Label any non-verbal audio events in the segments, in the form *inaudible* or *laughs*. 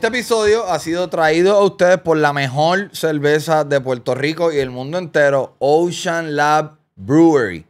Este episodio ha sido traído a ustedes por la mejor cerveza de Puerto Rico y el mundo entero, Ocean Lab Brewery.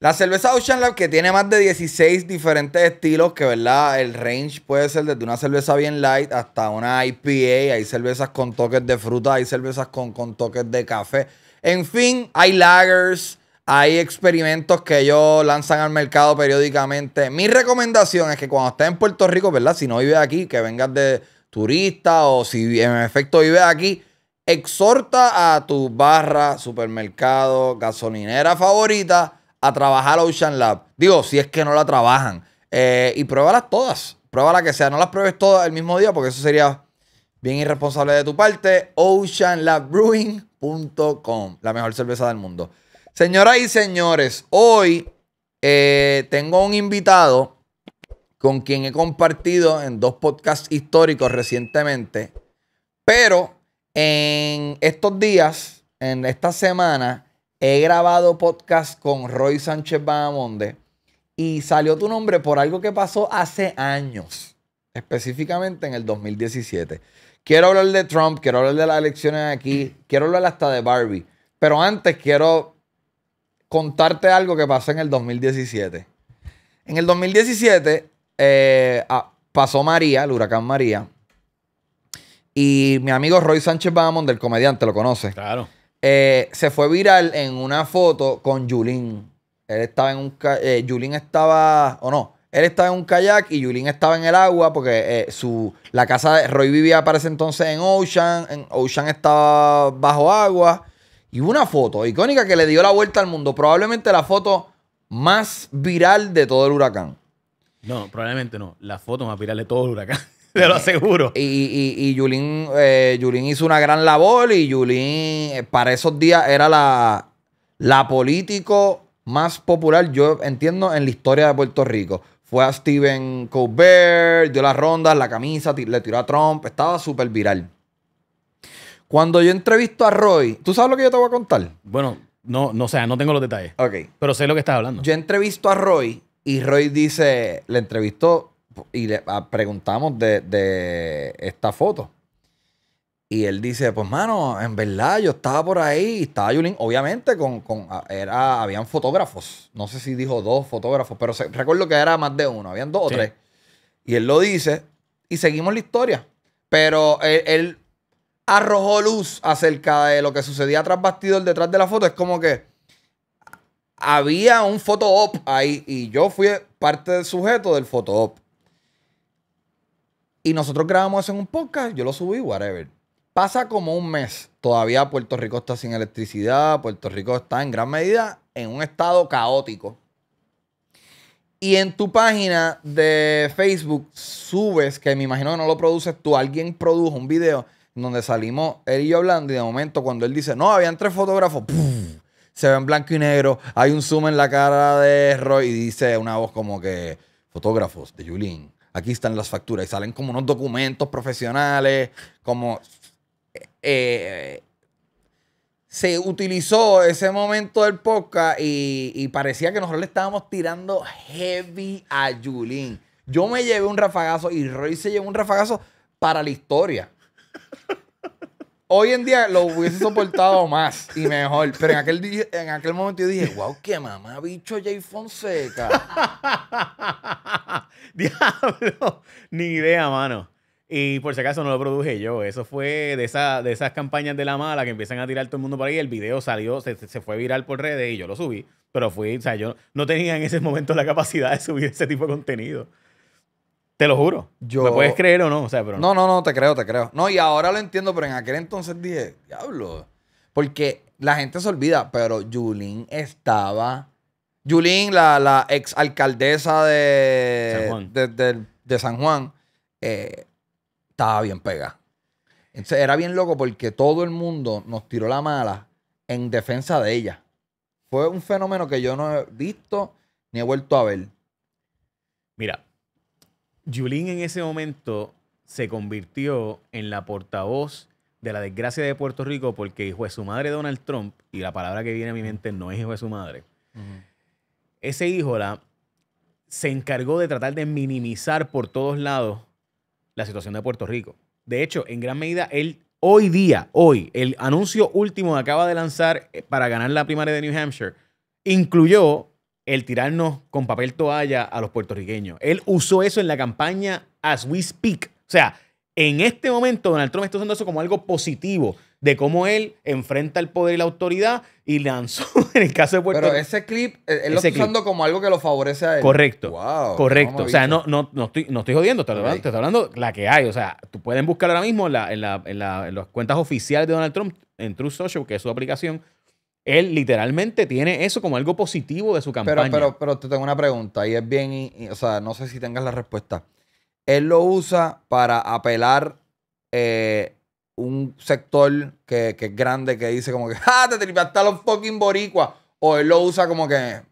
La cerveza Ocean Lab que tiene más de 16 diferentes estilos, que verdad, el range puede ser desde una cerveza bien light hasta una IPA, hay cervezas con toques de fruta, hay cervezas con, con toques de café. En fin, hay lagers, hay experimentos que ellos lanzan al mercado periódicamente. Mi recomendación es que cuando estés en Puerto Rico, ¿verdad? Si no vives aquí, que vengas de, turista o si en efecto vives aquí, exhorta a tu barra, supermercado, gasolinera favorita a trabajar Ocean Lab. Digo, si es que no la trabajan. Eh, y pruébalas todas. Pruébala que sea. No las pruebes todas el mismo día porque eso sería bien irresponsable de tu parte. OceanLabBrewing.com. La mejor cerveza del mundo. Señoras y señores, hoy eh, tengo un invitado con quien he compartido en dos podcasts históricos recientemente. Pero en estos días, en esta semana, he grabado podcast con Roy Sánchez Bahamonde y salió tu nombre por algo que pasó hace años, específicamente en el 2017. Quiero hablar de Trump, quiero hablar de las elecciones aquí, quiero hablar hasta de Barbie, pero antes quiero contarte algo que pasó en el 2017. En el 2017 eh, ah, pasó María, el huracán María. Y mi amigo Roy Sánchez Bamond, del comediante, lo conoce. Claro. Eh, se fue viral en una foto con Yulín Él estaba en un. Eh, estaba. ¿O no? Él estaba en un kayak y Yulín estaba en el agua porque su, la casa de Roy vivía para ese entonces en Ocean. En Ocean estaba bajo agua. Y una foto icónica que le dio la vuelta al mundo. Probablemente la foto más viral de todo el huracán. No, probablemente no. La foto más viral de todo el huracán. *laughs* Te lo aseguro. Y, y, y eh, Yulín, hizo una gran labor y Yulín eh, para esos días era la, la político más popular, yo entiendo, en la historia de Puerto Rico. Fue a Steven Colbert, dio las rondas, la camisa, le tiró a Trump, estaba súper viral. Cuando yo entrevisto a Roy, ¿tú sabes lo que yo te voy a contar? Bueno, no, no o no tengo los detalles. Ok. Pero sé lo que estás hablando. Yo entrevisto a Roy y Roy dice, le entrevistó y le ah, preguntamos de, esta foto. Y él dice, pues mano, en verdad yo estaba por ahí estaba Yulín, obviamente, con, ah, era, habían fotógrafos. No sé si dijo dos fotógrafos, pero recuerdo que era más de uno, habían dos o tres. Y él lo dice y seguimos la historia. Pero él, él, arrojó luz acerca de lo que sucedía tras bastidor detrás de la foto. Es como que había un photo op ahí y yo fui parte del sujeto del photo op. Y nosotros grabamos eso en un podcast, yo lo subí, whatever. Pasa como un mes, todavía Puerto Rico está sin electricidad, Puerto Rico está en gran medida en un estado caótico. Y en tu página de Facebook subes, que me imagino que no lo produces tú, alguien produjo un video donde salimos él y yo hablando y de momento cuando él dice, no, habían tres fotógrafos, se ve en blanco y negro, hay un zoom en la cara de Roy y dice una voz como que, fotógrafos de Yulín, aquí están las facturas y salen como unos documentos profesionales, como... Eh, se utilizó ese momento del podcast y, y, parecía que nosotros le estábamos tirando heavy a Yulín. Yo me llevé un rafagazo y Roy se llevó un rafagazo para la historia. Hoy en día lo hubiese soportado más y mejor. Pero en aquel, en aquel momento yo dije, wow, qué mamá, bicho Jay Fonseca. *laughs* Diablo. Ni idea, mano. Y por si acaso no lo produje yo. Eso fue de, esa, de esas campañas de la mala que empiezan a tirar todo el mundo por ahí. El video salió, se, se fue viral por redes y yo lo subí. Pero fui, o sea, yo no tenía en ese momento la capacidad de subir ese tipo de contenido. Te lo juro. ¿Me puedes creer o no? O pero no. no, no, te creo, te creo. No, y ahora lo entiendo, pero en aquel entonces dije, diablo. Porque la gente se olvida, pero Yulín estaba. Yulín, la, la ex alcaldesa de San Juan, de, San Juan eh, estaba bien pega. Entonces era bien loco porque todo el mundo nos tiró la mala en defensa de ella. Fue un fenómeno que yo no he visto ni he vuelto a ver. Mira, Yulín en ese momento se convirtió en la portavoz de la desgracia de Puerto Rico porque hijo de su madre Donald Trump, y la palabra que viene a mi mente no es hijo de su madre, ese hijo la, se encargó de tratar de minimizar por todos lados la situación de Puerto Rico. De hecho, en gran medida, él hoy día, hoy, el anuncio último que acaba de lanzar eh, para ganar la primaria de New Hampshire, incluyó el tirarnos con papel toalla a los puertorriqueños. Él usó eso en la campaña as we speak. O sea, en este momento Donald Trump está usando eso como algo positivo de cómo él enfrenta el poder y la autoridad y lanzó *laughs* en el caso de Puerto Rico. Pero ese clip, eh, él lo está usando como algo que lo favorece a él. Correcto. Wow, correcto. O sea, no, no, no, estoy, no jodiendo, te, estoy hablando la que hay. O sea, tú pueden buscar ahora mismo en, en las cuentas oficiales de Donald Trump, en True Social, que es su aplicación, él literalmente tiene eso como algo positivo de su campaña. Pero, pero, pero te tengo una pregunta y es bien, o sea, no sé si tengas la respuesta. Él lo usa para apelar eh, un sector que, es grande, que dice como que, *laughs* ¡ah, te tripaste a los fucking boricuas! O él lo usa como que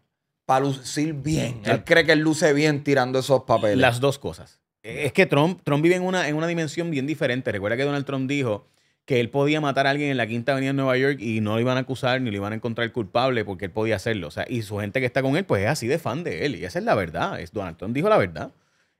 para lucir bien. Él cree que él luce bien tirando esos papeles. Las dos cosas. Es que Trump, Trump vive una, en una dimensión bien diferente. Recuerda que Donald Trump dijo que él podía matar a alguien en la Quinta Avenida de Nueva York y no lo iban a acusar ni lo iban a encontrar culpable porque él podía hacerlo. O sea, y su gente que está con él, pues es así de fan de él. Y esa es la verdad. Es, Donald Trump dijo la verdad.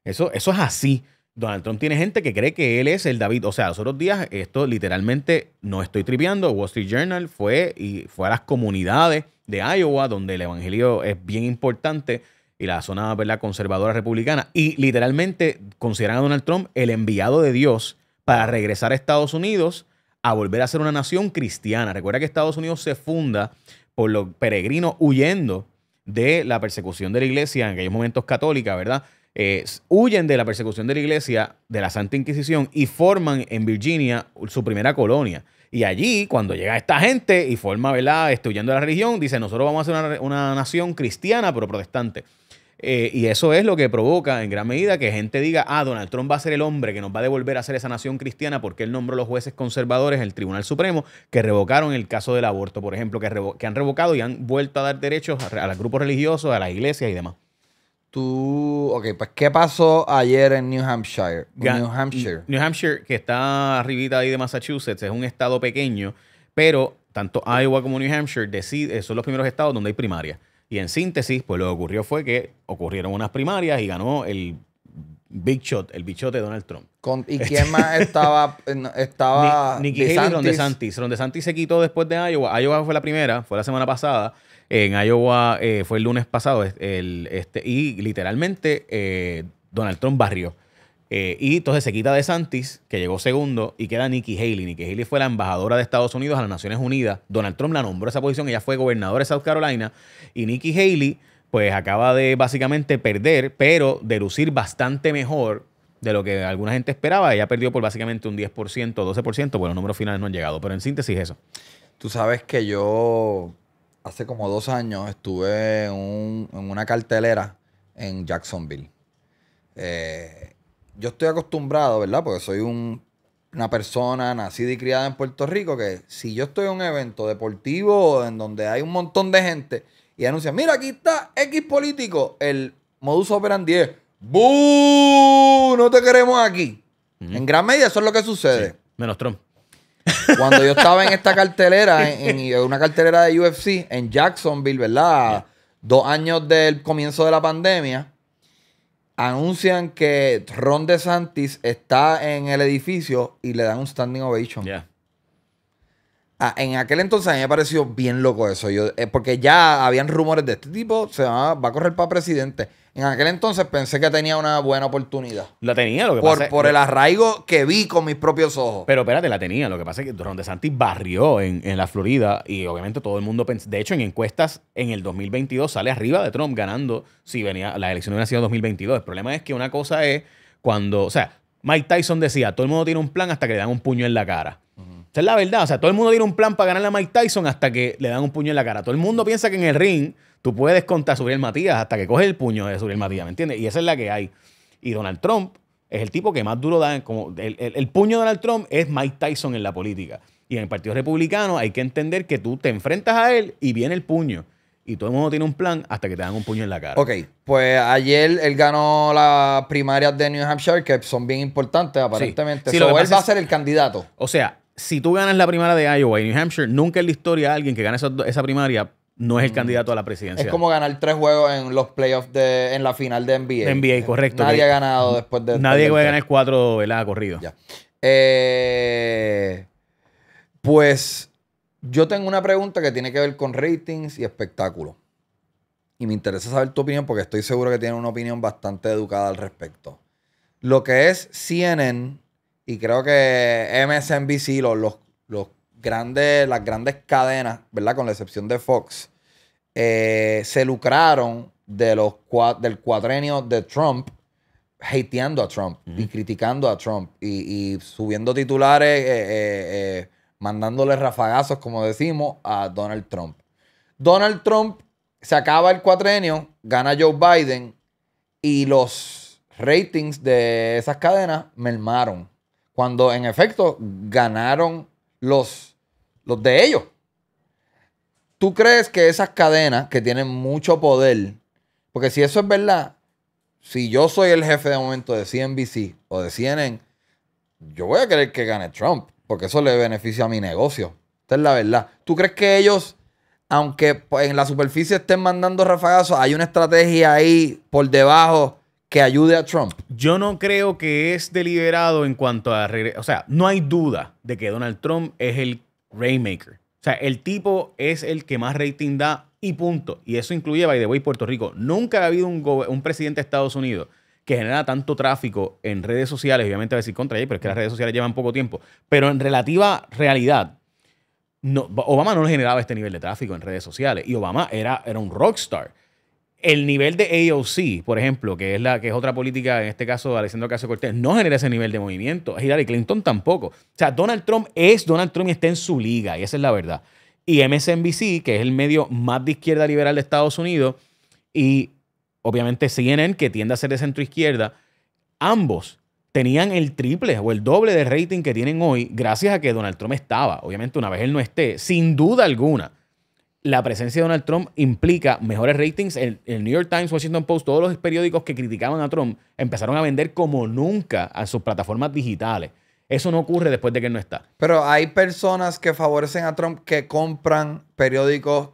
Eso, eso es así. Donald Trump tiene gente que cree que él es el David. O sea, los otros días, esto literalmente no estoy triviando. Wall Street Journal fue y fue a las comunidades de Iowa, donde el evangelio es bien importante y la zona ¿verdad? conservadora republicana. Y literalmente consideran a Donald Trump el enviado de Dios para regresar a Estados Unidos a volver a ser una nación cristiana. Recuerda que Estados Unidos se funda por los peregrinos huyendo de la persecución de la iglesia en aquellos momentos católica, ¿verdad? Eh, huyen de la persecución de la iglesia, de la Santa Inquisición, y forman en Virginia su primera colonia. Y allí, cuando llega esta gente y forma, ¿verdad?, de la religión, dice, nosotros vamos a ser una, una nación cristiana, pero protestante. Eh, y eso es lo que provoca en gran medida que gente diga, ah, Donald Trump va a ser el hombre que nos va a devolver a ser esa nación cristiana porque él nombró los jueces conservadores en el Tribunal Supremo que revocaron el caso del aborto, por ejemplo, que, han revocado y han vuelto a dar derechos a, los grupos religiosos, a las iglesias y demás. Tú, ok, pues ¿qué pasó ayer en New Hampshire? New Hampshire. New Hampshire, que está arribita ahí de Massachusetts, es un estado pequeño, pero tanto Iowa como New Hampshire decide, son los primeros estados donde hay primaria. Y en síntesis, pues lo que ocurrió fue que ocurrieron unas primarias y ganó el Big Shot, el bichote de Donald Trump. ¿Y este quién más estaba? Eh, estaba Ni, Nikki DeSantis. Haley Ron DeSantis. se quitó después de Iowa. Iowa fue la primera, fue la semana pasada. En Iowa eh, fue el lunes pasado. El, este, y literalmente eh, Donald Trump barrió. Eh, y entonces se quita de Santis, que llegó segundo, y queda Nikki Haley. Nikki Haley fue la embajadora de Estados Unidos a las Naciones Unidas. Donald Trump la nombró a esa posición, ella fue gobernadora de South Carolina. Y Nikki Haley, pues acaba de básicamente perder, pero de lucir bastante mejor de lo que alguna gente esperaba. Ella perdió por básicamente un 10%, 12%, bueno los números finales no han llegado. Pero en síntesis, eso. Tú sabes que yo hace como dos años estuve en, una cartelera en Jacksonville. Eh, yo estoy acostumbrado, ¿verdad? Porque soy una persona nacida y criada en Puerto Rico que si yo estoy en un evento deportivo en donde hay un montón de gente y anuncian, mira, aquí está X político, el modus operandi es, ¡bu! No te queremos aquí. En gran medida eso es lo que sucede. menos Trump. *laughs* Cuando yo estaba en esta cartelera, *laughs* en, en, una cartelera de UFC en Jacksonville, ¿verdad? Dos años del comienzo de la pandemia anuncian que Ron DeSantis está en el edificio y le dan un standing ovation. Ah, en aquel entonces a mí me pareció bien loco eso. Yo, eh, porque ya habían rumores de este tipo, se va, va, a correr para presidente. En aquel entonces pensé que tenía una buena oportunidad. La tenía, lo por, Por el arraigo que vi con mis propios ojos. Pero espérate, la tenía. Lo que pasa es que Don DeSantis barrió en, en la Florida y obviamente todo el mundo pensó. De hecho, en encuestas en el 2022 sale arriba de Trump ganando si venía la elección hubiera sido 2022. El problema es que una cosa es cuando. O sea, Mike Tyson decía: todo el mundo tiene un plan hasta que le dan un puño en la cara es la verdad. O sea, todo el mundo tiene un plan para ganarle a Mike Tyson hasta que le dan un puño en la cara. Todo el mundo piensa que en el ring tú puedes contar a el Matías hasta que coge el puño de el Matías, ¿me entiendes? Y esa es la que hay. Y Donald Trump es el tipo que más duro da. Como el, puño de Donald Trump es Mike Tyson en la política. Y en el Partido Republicano hay que entender que tú te enfrentas a él y viene el puño. Y todo el mundo tiene un plan hasta que te dan un puño en la cara. Ok, pues ayer él ganó las primarias de New Hampshire, que son bien importantes aparentemente. si él va a ser el candidato. O sea, si tú ganas la primaria de Iowa y New Hampshire, nunca en la historia alguien que gane esa, primaria no es el mm. candidato a la presidencia. Es como ganar tres juegos en los playoffs de, en la final de NBA. NBA, eh, correcto. Nadie ha ganado después de. Nadie va a ganar cuatro, ¿verdad? Corrido. Ya. Eh, pues yo tengo una pregunta que tiene que ver con ratings y espectáculo. Y me interesa saber tu opinión porque estoy seguro que tienes una opinión bastante educada al respecto. Lo que es CNN y creo que MSNBC, los, grandes, las grandes cadenas, ¿verdad? Con la excepción de Fox, eh, se lucraron de los, del cuatrenio de Trump hateando a Trump y criticando a Trump y, subiendo titulares, eh, eh, mandándole rafagazos, como decimos, a Donald Trump. Donald Trump se acaba el cuatrenio, gana Joe Biden y los ratings de esas cadenas mermaron cuando en efecto ganaron los, los de ellos. ¿Tú crees que esas cadenas que tienen mucho poder, porque si eso es verdad, si yo soy el jefe de momento de CNBC o de CNN, yo voy a querer que gane Trump, porque eso le beneficia a mi negocio. Esta es la verdad. ¿Tú crees que ellos, aunque pues, en la superficie estén mandando rafagazos, hay una estrategia ahí por debajo que ayude a Trump. Yo no creo que es deliberado en cuanto a... O sea, no hay duda de que Donald Trump es el Rainmaker. O sea, el tipo es el que más rating da y punto. Y eso incluye, by the way, Puerto Rico. Nunca ha habido un, un presidente de Estados Unidos que genera tanto tráfico en redes sociales, obviamente a decir contra ella, pero es que las redes sociales llevan poco tiempo, pero en relativa realidad, Obama no generaba este nivel de tráfico en redes sociales y Obama era, era un rockstar el nivel de AOC, por ejemplo, que es la que es otra política, en este caso de Alexandra Cortés, no genera ese nivel de movimiento. Hillary Clinton tampoco. O sea, Donald Trump es Donald Trump y está en su liga, y esa es la verdad. Y MSNBC, que es el medio más de izquierda liberal de Estados Unidos, y obviamente CNN, que tiende a ser de centro izquierda, ambos tenían el triple o el doble de rating que tienen hoy gracias a que Donald Trump estaba. Obviamente, una vez él no esté, sin duda alguna, la presencia de Donald Trump implica mejores ratings. El, el, New York Times, Washington Post, todos los periódicos que criticaban a Trump empezaron a vender como nunca a sus plataformas digitales. Eso no ocurre después de que él no está. Pero hay personas que favorecen a Trump que compran periódicos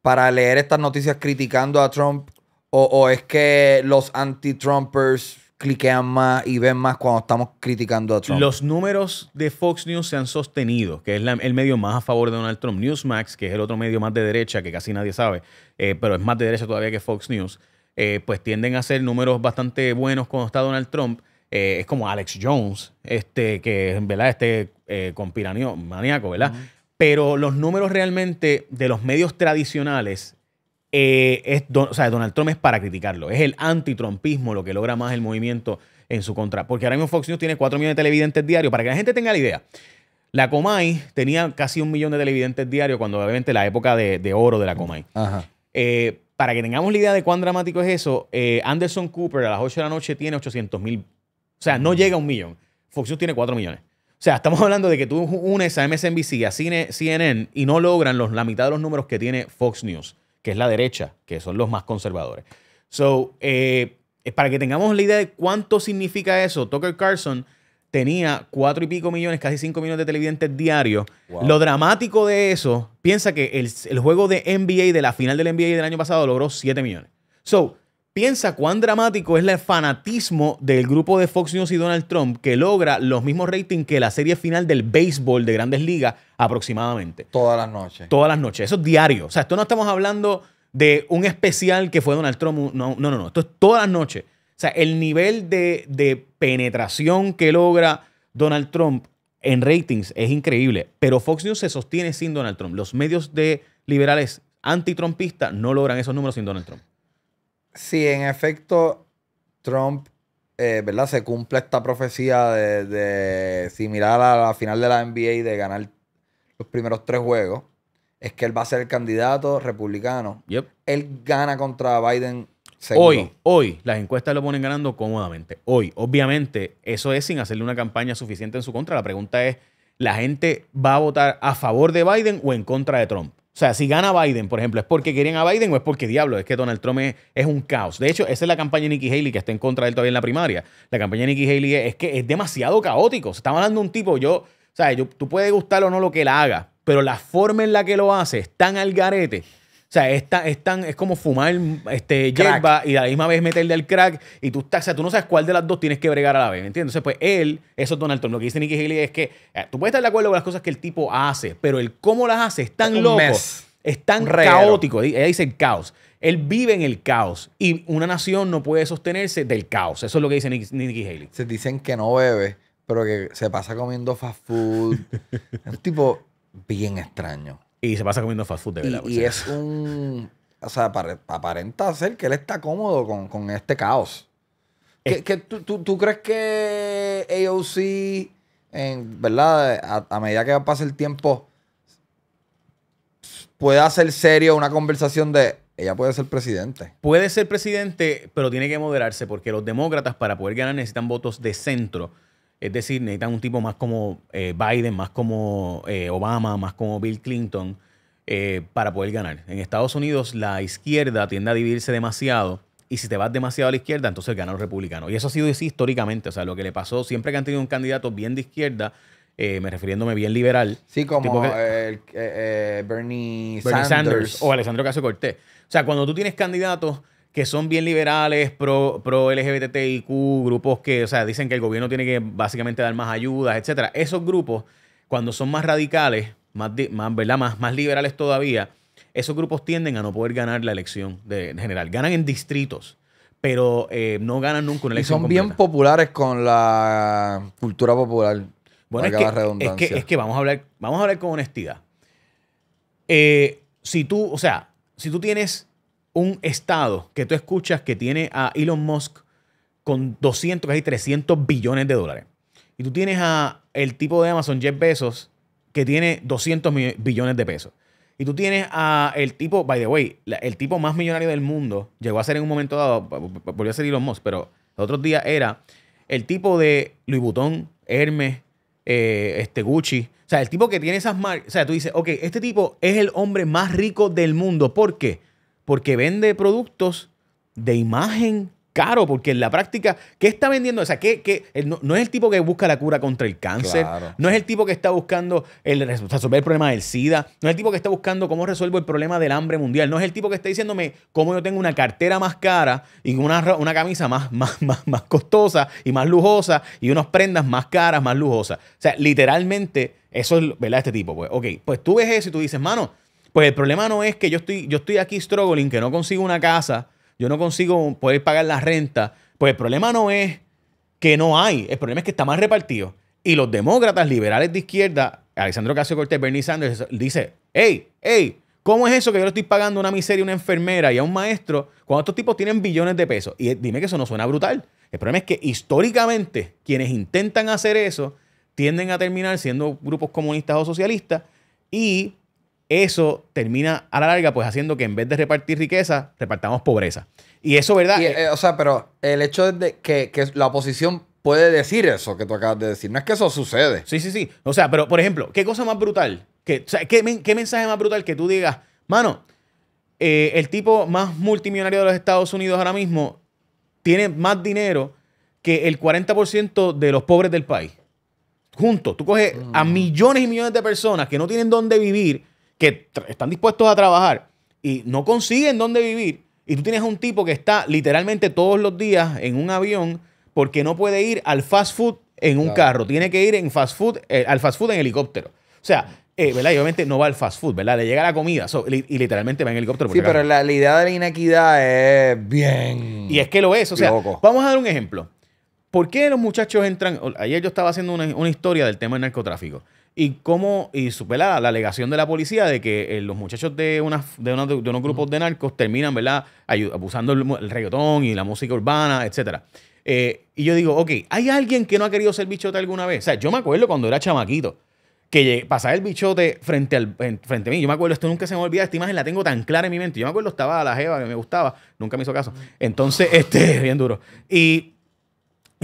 para leer estas noticias criticando a Trump. o es que los anti-Trumpers cliquean más y ven más cuando estamos criticando a Trump. Los números de Fox News se han sostenido, que es el medio más a favor de Donald Trump. Newsmax, que es el otro medio más de derecha, que casi nadie sabe, eh, pero es más de derecha todavía que Fox News, eh, pues tienden a ser números bastante buenos cuando está Donald Trump. Eh, es como Alex Jones, este, que en ¿verdad? Este eh, maníaco, ¿verdad? Pero los números realmente de los medios tradicionales eh, es Donald Trump es para criticarlo. Es el antitrumpismo lo que logra más el movimiento en su contra. Porque ahora mismo Fox News tiene 4 millones de televidentes diarios. Para que la gente tenga la idea, la Comay tenía casi un millón de televidentes diarios cuando obviamente la época de, oro de la Comay. Eh, para que tengamos la idea de cuán dramático es eso, eh, Anderson Cooper a las 8 de la noche tiene 800 mil. O sea, no llega a un millón. Fox News tiene 4 millones. O sea, estamos hablando de que tú unes a MSNBC, a CNN y no logran los, la mitad de los números que tiene Fox News que es la derecha, que son los más conservadores. So, eh, eh, para que tengamos la idea de cuánto significa eso, Tucker Carlson tenía cuatro y pico millones, casi cinco millones de televidentes diarios. Lo dramático de eso, piensa que el, el, juego de NBA, de la final del NBA del año pasado, logró siete millones. So, Piensa cuán dramático es el fanatismo del grupo de Fox News y Donald Trump que logra los mismos ratings que la serie final del béisbol de grandes ligas aproximadamente. Todas las noches. Todas las noches. Eso es diario. O sea, esto no estamos hablando de un especial que fue Donald Trump. No, no, no. Esto es todas las noches. O sea, el nivel de, de penetración que logra Donald Trump en ratings es increíble. Pero Fox News se sostiene sin Donald Trump. Los medios de liberales antitrumpistas no logran esos números sin Donald Trump si en efecto Trump, eh, ¿verdad? Se cumple esta profecía de, de similar a la final de la NBA y de ganar los primeros tres juegos, es que él va a ser el candidato republicano. Yep. Él gana contra Biden. Hoy, hoy, las encuestas lo ponen ganando cómodamente. Hoy, obviamente, eso es sin hacerle una campaña suficiente en su contra. La pregunta es, ¿la gente va a votar a favor de Biden o en contra de Trump? O sea, si gana Biden, por ejemplo, ¿es porque querían a Biden o es porque diablo? Es que Donald Trump es, un caos. De hecho, esa es la campaña de Nikki Haley que está en contra de él todavía en la primaria. La campaña de Nikki Haley es, que es demasiado caótico. Se está hablando de un tipo, yo, o sea, yo, tú puedes gustar o no lo que él haga, pero la forma en la que lo hace es tan al garete o sea, es, como fumar este, y a la misma vez meterle al crack. Y tú, o sea, tú no sabes cuál de las dos tienes que bregar a la vez, ¿me entiendes? Entonces, pues él, eso es Donald Trump. Lo que dice Nikki Haley es que eh, tú puedes estar de acuerdo con las cosas que el tipo hace, pero el cómo las hace es tan loco, es tan caótico. Ella dice el caos. Él vive en el caos y una nación no puede sostenerse del caos. Eso es lo que dice Nikki, Haley. Se dicen que no bebe, pero que se pasa comiendo fast food. *laughs* es un tipo bien extraño. Y se pasa comiendo fast food de verdad. Y, es un. O sea, aparenta ser que él está cómodo con, este caos. tú, crees que AOC, ¿verdad? A, medida que pasa el tiempo, pueda ser serio una conversación de ella puede ser presidente. Puede ser presidente, pero tiene que moderarse porque los demócratas para poder ganar necesitan votos de centro. Es decir, necesitan un tipo más como eh, Biden, más como eh, Obama, más como Bill Clinton eh, para poder ganar. En Estados Unidos la izquierda tiende a dividirse demasiado y si te vas demasiado a la izquierda, entonces ganan los republicanos. Y eso ha sido así históricamente. O sea, lo que le pasó siempre que han tenido un candidato bien de izquierda, me refiriéndome bien liberal. Sí, como Bernie, Sanders. o Alejandro Casio Cortés. O sea, cuando tú tienes candidatos que son bien liberales, pro, pro LGBTIQ, grupos que, o sea, dicen que el gobierno tiene que básicamente dar más ayudas, etcétera. Esos grupos, cuando son más radicales, más, más, ¿verdad? Más, más liberales todavía, esos grupos tienden a no poder ganar la elección en general. Ganan en distritos, pero eh, no ganan nunca una elección. Y son bien populares con la cultura popular. Bueno, es que, es que, vamos, a hablar, vamos a hablar con honestidad. Eh, si tú, o sea, si tú tienes un estado que tú escuchas que tiene a Elon Musk con 200, casi 300 billones de dólares. Y tú tienes a el tipo de Amazon, Jeff Bezos, que tiene 200 billones de pesos. Y tú tienes a el tipo, by the way, el tipo más millonario del mundo, llegó a ser en un momento dado, volvió a ser Elon Musk, pero los otros días era el tipo de Louis Vuitton, Hermes, eh, este Gucci. O sea, el tipo que tiene esas marcas. O sea, tú dices, ok, este tipo es el hombre más rico del mundo. ¿Por qué? porque vende productos de imagen caro, porque en la práctica, ¿qué está vendiendo? O sea, que No, es el tipo que busca la cura contra el cáncer, no es el tipo que está buscando el, resolver el problema del SIDA, no es el tipo que está buscando cómo resuelvo el problema del hambre mundial, no es el tipo que está diciéndome cómo yo tengo una cartera más cara y una, una camisa más, más, más, costosa y más lujosa y unas prendas más caras, más lujosas. O sea, literalmente, eso es, ¿verdad? Este tipo, pues, ok, pues tú ves eso y tú dices, mano, pues el problema no es que yo estoy, yo estoy aquí struggling, que no consigo una casa, yo no consigo poder pagar la renta. Pues el problema no es que no hay, el problema es que está mal repartido. Y los demócratas liberales de izquierda, Alexandro Casio Cortés, Bernie Sanders, dice, hey, hey, ¿cómo es eso que yo le estoy pagando una miseria, a una enfermera y a un maestro cuando estos tipos tienen billones de pesos? Y dime que eso no suena brutal. El problema es que históricamente quienes intentan hacer eso tienden a terminar siendo grupos comunistas o socialistas y eso termina a la larga pues haciendo que en vez de repartir riqueza, repartamos pobreza. Y eso, ¿verdad? Eh, o sea, pero el hecho de que, la oposición puede decir eso que tú acabas de decir, no es que eso sucede. Sí, sí, sí. O sea, pero por ejemplo, ¿qué cosa más brutal? ¿Qué, qué, mensaje más brutal que tú digas, mano, eh, el tipo más multimillonario de los Estados Unidos ahora mismo tiene más dinero que el 40% de los pobres del país? Junto. tú coges a mm. millones y millones de personas que no tienen dónde vivir que están dispuestos a trabajar y no consiguen dónde vivir, y tú tienes un tipo que está literalmente todos los días en un avión porque no puede ir al fast food en un carro, tiene que ir en fast food, eh, al fast food en helicóptero. O sea, eh, ¿verdad? obviamente no va al fast food, ¿verdad? Le llega la comida y literalmente va en helicóptero. sí, pero la, idea de la inequidad es bien. Y es que lo es. O sea, vamos a dar un ejemplo. ¿Por qué los muchachos entran? Ayer yo estaba haciendo una, una historia del tema del narcotráfico y cómo y supera la, alegación de la policía de que eh, los muchachos de, una, de, de, unos grupos de narcos terminan, ¿verdad?, abusando el, reggaetón y la música urbana, etcétera. Eh, y yo digo, ok, ¿hay alguien que no ha querido ser bichote alguna vez? O sea, yo me acuerdo cuando era chamaquito, que pasaba el bichote frente, al, frente a mí. Yo me acuerdo, esto nunca se me olvida, esta imagen la tengo tan clara en mi mente. Yo me acuerdo, estaba a la jeva que me gustaba, nunca me hizo caso. Entonces, *laughs* este, bien duro. Y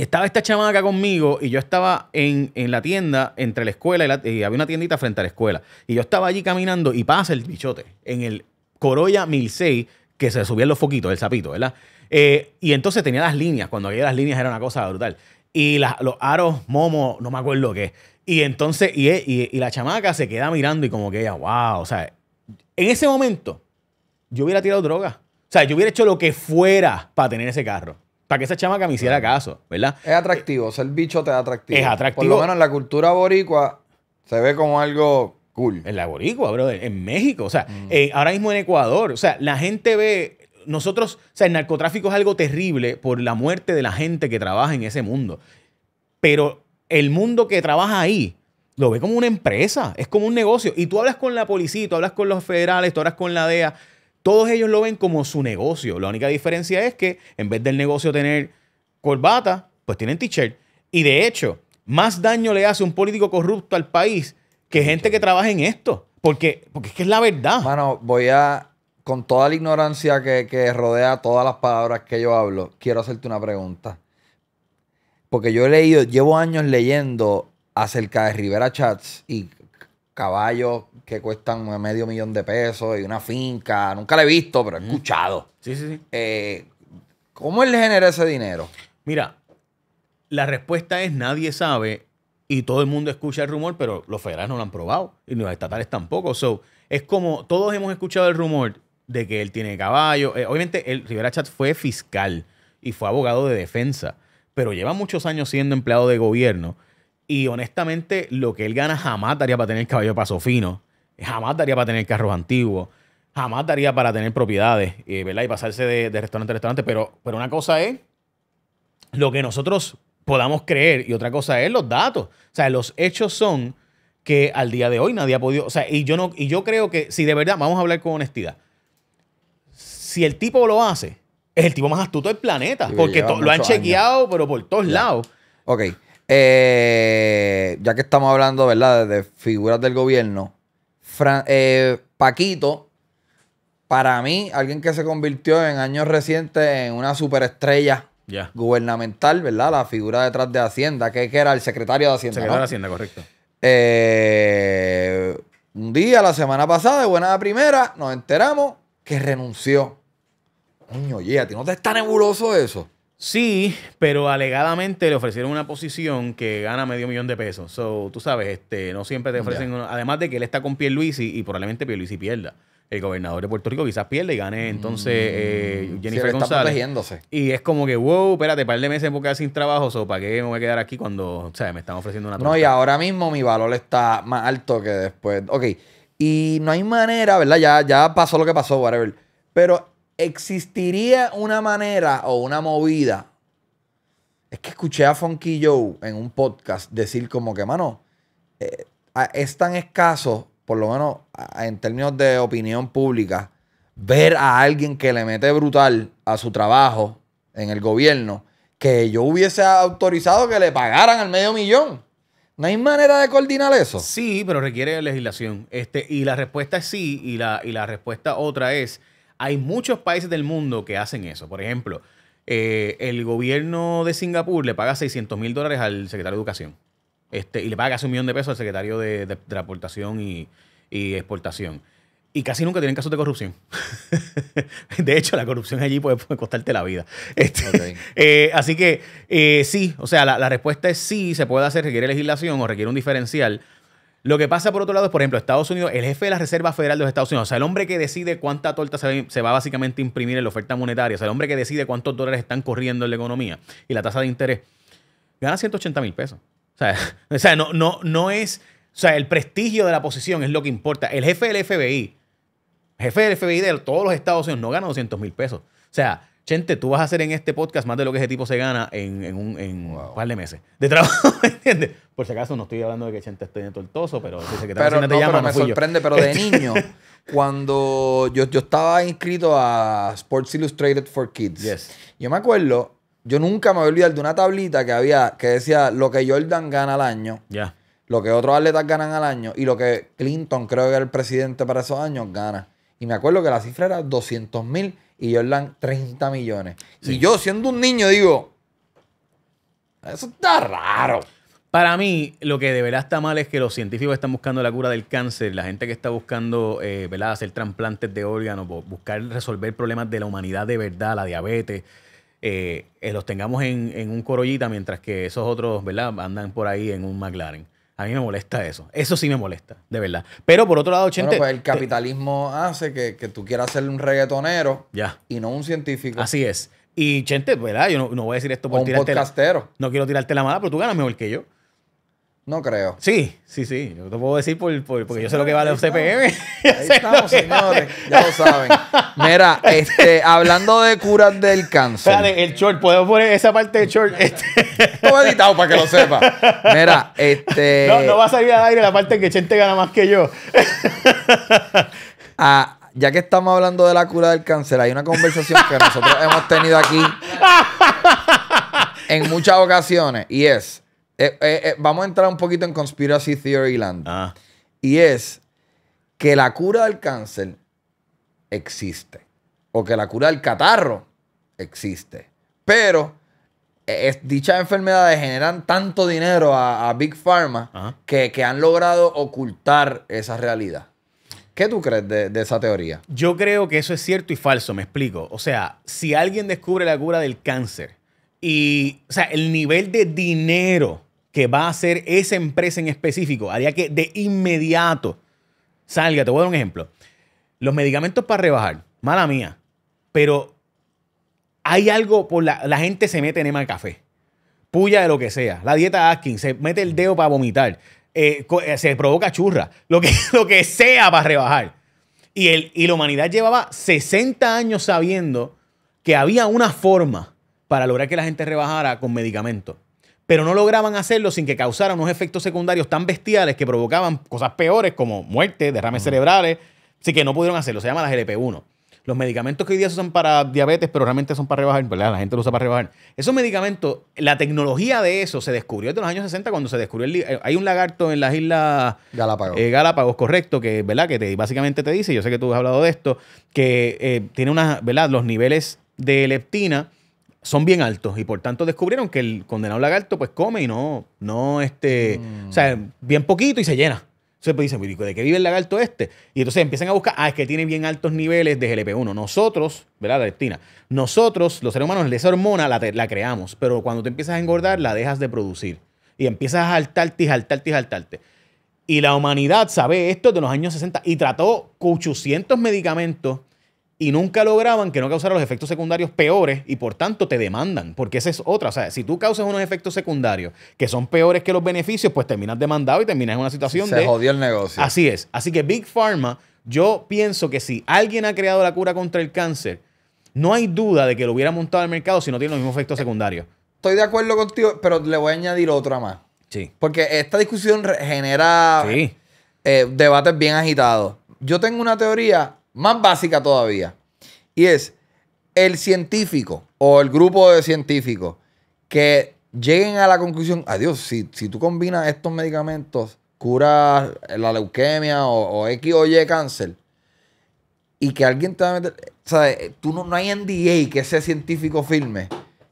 estaba esta chamaca conmigo y yo estaba en, en la tienda entre la escuela y, había una tiendita frente a la escuela. Y yo estaba allí caminando y pasa el bichote en el Corolla 1006 que se subían los foquitos, el sapito, ¿verdad? Eh, y entonces tenía las líneas, cuando había las líneas era una cosa brutal. Y los aros, momo, no me acuerdo qué. Y entonces, y, e, y, y la chamaca se queda mirando y como que ella, wow, o sea, en ese momento yo hubiera tirado droga. O sea, yo hubiera hecho lo que fuera para tener ese carro para que esa que me hiciera caso, ¿verdad? Es atractivo, eh, ser bicho te da atractivo. Es atractivo. Por lo menos en la cultura boricua se ve como algo cool. En la boricua, bro, en México, o sea, mm. ahora mismo en Ecuador, o sea, la gente ve, nosotros, o sea, el narcotráfico es algo terrible por la muerte de la gente que trabaja en ese mundo, pero el mundo que trabaja ahí lo ve como una empresa, es como un negocio, y tú hablas con la policía, tú hablas con los federales, tú hablas con la DEA todos ellos lo ven como su negocio. La única diferencia es que en vez del negocio tener corbata, pues tienen t-shirt. Y de hecho, más daño le hace un político corrupto al país que gente que trabaja en esto. Porque, porque es que es la verdad. Bueno, voy a, con toda la ignorancia que, que rodea todas las palabras que yo hablo, quiero hacerte una pregunta. Porque yo he leído, llevo años leyendo acerca de Rivera Chats y caballos que cuestan medio millón de pesos y una finca. Nunca la he visto, pero he escuchado. Sí, sí, sí. Eh, ¿Cómo él le genera ese dinero? Mira, la respuesta es nadie sabe y todo el mundo escucha el rumor, pero los federales no lo han probado y los estatales tampoco. So, es como todos hemos escuchado el rumor de que él tiene caballos. Eh, obviamente, el Rivera Chat fue fiscal y fue abogado de defensa, pero lleva muchos años siendo empleado de gobierno y honestamente, lo que él gana jamás daría para tener caballo de paso fino, jamás daría para tener carros antiguos, jamás daría para tener propiedades, eh, ¿verdad? Y pasarse de, restaurante a restaurante. Pero, pero una cosa es lo que nosotros podamos creer y otra cosa es los datos. O sea, los hechos son que al día de hoy nadie ha podido. O sea, y yo, no, y yo creo que si de verdad, vamos a hablar con honestidad. Si el tipo lo hace, es el tipo más astuto del planeta. porque lo han chequeado, pero por todos lados. Ok. Eh, ya que estamos hablando, ¿verdad? De figuras del gobierno. Eh, Paquito, para mí, alguien que se convirtió en años recientes en una superestrella gubernamental, ¿verdad? La figura detrás de Hacienda, que, era el secretario de Hacienda. Secretario de Hacienda, correcto. Eh, un día, la semana pasada, de buena primera, nos enteramos que renunció. oye, ¿no te está nebuloso eso? Sí, pero alegadamente le ofrecieron una posición que gana medio millón de pesos. So, tú sabes, este, no siempre te ofrecen. además de que él está con Pierluisi y probablemente Pierluisi pierda. El gobernador de Puerto Rico quizás pierda y gane entonces mm, eh, Jennifer González. Y es como que, wow, espérate, par de meses me voy a sin trabajo, so, ¿para qué me voy a quedar aquí cuando o sea, me están ofreciendo una No, y ahora mismo mi valor está más alto que después. Ok, y no hay manera, ¿verdad? Ya, ya pasó lo que pasó, whatever. Pero existiría una manera o una movida. Es que escuché a Funky Joe en un podcast decir como que, mano, eh, es tan escaso, por lo menos en términos de opinión pública, ver a alguien que le mete brutal a su trabajo en el gobierno, que yo hubiese autorizado que le pagaran al medio millón. ¿No hay manera de coordinar eso? Sí, pero requiere legislación. Este, y la respuesta es sí, y la, y la respuesta otra es hay muchos países del mundo que hacen eso. Por ejemplo, eh, el gobierno de Singapur le paga 600 mil dólares al secretario de Educación. Este, y le paga casi un millón de pesos al secretario de, de, Transportación y, Exportación. Y casi nunca tienen casos de corrupción. *laughs* de hecho, la corrupción allí pues, puede, costarte la vida. Este, *laughs* eh, así que eh, sí, o sea, la, respuesta es sí, se puede hacer, requiere legislación o requiere un diferencial, lo que pasa por otro lado, es, por ejemplo, Estados Unidos, el jefe de la Reserva Federal de los Estados Unidos, o sea, el hombre que decide cuánta torta se va, a básicamente imprimir en la oferta monetaria, o sea, el hombre que decide cuántos dólares están corriendo en la economía y la tasa de interés, gana 180 mil pesos. *laughs* O sea, no, no, no es, o sea, el prestigio de la posición es lo que importa. El jefe del FBI, jefe del FBI de todos los Estados Unidos, no gana 200 mil pesos. O sea, Chente, tú vas a hacer en este podcast más de lo que ese tipo se gana en, en un, en par de meses de trabajo, *laughs* Por si acaso no estoy hablando de que Chente esté en tortoso, pero pero, no, pero me sorprende, pero de *laughs* este niño, cuando yo, yo, estaba inscrito a Sports Illustrated for Kids, yo me acuerdo, yo nunca me voy a olvidar de una tablita que había que decía lo que Jordan gana al año. Lo que otros atletas ganan al año y lo que Clinton, creo que era el presidente para esos años, gana. Y me acuerdo que la cifra era 200 mil y Jordan 30 millones. Y yo siendo un niño digo, eso está raro. Para mí, lo que de verdad está mal es que los científicos están buscando la cura del cáncer, la gente que está buscando eh, hacer trasplantes de órganos, buscar resolver problemas de la humanidad de verdad, la diabetes, eh, eh, los tengamos en, en, un corollita, mientras que esos otros ¿verdad? andan por ahí en un McLaren. A mí me molesta eso. Eso sí me molesta, de verdad. Pero por otro lado, Gente. Bueno, pues el capitalismo hace que, tú quieras ser un reggaetonero y no un científico. Así es. Y Chente, pues, ¿verdad? Yo no, voy a decir esto por o un Podcastero. no quiero tirarte la mala, pero tú ganas mejor que yo. No creo. Sí, sí, sí. Yo te puedo decir por, porque yo sé lo que vale un CPM. *laughs* Ahí estamos, señores. Ya lo saben. Mira, *laughs* este, hablando de curas del cáncer. Espérate, el short, ¿Puedo poner esa parte del short. Este. he editado para que lo sepa. Mira, este. No, no va a salir al aire la parte en que Chente gana más que yo. Ah, ya que estamos hablando de la cura del cáncer, hay una conversación que nosotros hemos tenido aquí *laughs* en muchas ocasiones y es eh, eh, eh, vamos a entrar un poquito en Conspiracy Theory Land. Ah. Y es que la cura del cáncer existe. O que la cura del catarro existe. Pero e, dichas enfermedades generan tanto dinero a, Big Pharma que, han logrado ocultar esa realidad. ¿Qué tú crees de, de, esa teoría? Yo creo que eso es cierto y falso, me explico. O sea, si alguien descubre la cura del cáncer y, o sea, el nivel de dinero que va a ser esa empresa en específico. Haría que de inmediato salga. Te voy a dar un ejemplo. Los medicamentos para rebajar, mala mía, pero hay algo por la, gente se mete en el café. Puya de lo que sea. La dieta Atkins, se mete el dedo para vomitar. Eh, eh, se provoca churra. Lo que, *laughs* lo que sea para rebajar. Y, el, y la humanidad llevaba 60 años sabiendo que había una forma para lograr que la gente rebajara con medicamentos pero no lograban hacerlo sin que causaran unos efectos secundarios tan bestiales que provocaban cosas peores como muerte, derrames cerebrales, así que no pudieron hacerlo, se llama la lp 1 Los medicamentos que hoy día se usan para diabetes, pero realmente son para rebajar, ¿verdad? La gente lo usa para rebajar. Esos medicamentos, la tecnología de eso se descubrió desde los años 60 cuando se descubrió el, eh, Hay un lagarto en las islas Galápagos, eh, correcto, que, ¿verdad? Que básicamente te dice, yo sé que tú has hablado de esto, que eh, tiene unas, ¿verdad? Los niveles de leptina son bien altos y por tanto descubrieron que el condenado lagarto pues come y no, no este, o sea, bien poquito y se llena. Entonces pues dicen, ¿de qué vive el lagarto este? Y entonces empiezan a buscar, ah, es que tiene bien altos niveles de GLP-1. Nosotros, ¿verdad? La Nosotros, los seres humanos, esa hormona la, la creamos, pero cuando te empiezas a engordar, la dejas de producir. Y empiezas a saltarte y saltarte y saltarte. Y la humanidad sabe esto de los años 60 y trató 800 medicamentos y nunca lograban que no causara los efectos secundarios peores y por tanto te demandan, porque esa es otra. O sea, si tú causas unos efectos secundarios que son peores que los beneficios, pues terminas demandado y terminas en una situación de... Se jodió el negocio. Así es. Así que Big Pharma, yo pienso que si alguien ha creado la cura contra el cáncer, no hay duda de que lo hubiera montado al mercado si no tiene los mismos efectos secundarios. Estoy de acuerdo contigo, pero le voy a añadir otra más. Sí. Porque esta discusión genera sí. Eh, debates bien agitados. Yo tengo una teoría más básica todavía. Y es el científico o el grupo de científicos que lleguen a la conclusión, adiós, si, si tú combinas estos medicamentos, curas la leucemia o, X o Y cáncer, y que alguien te va a meter, Tú no, hay NDA que ese científico firme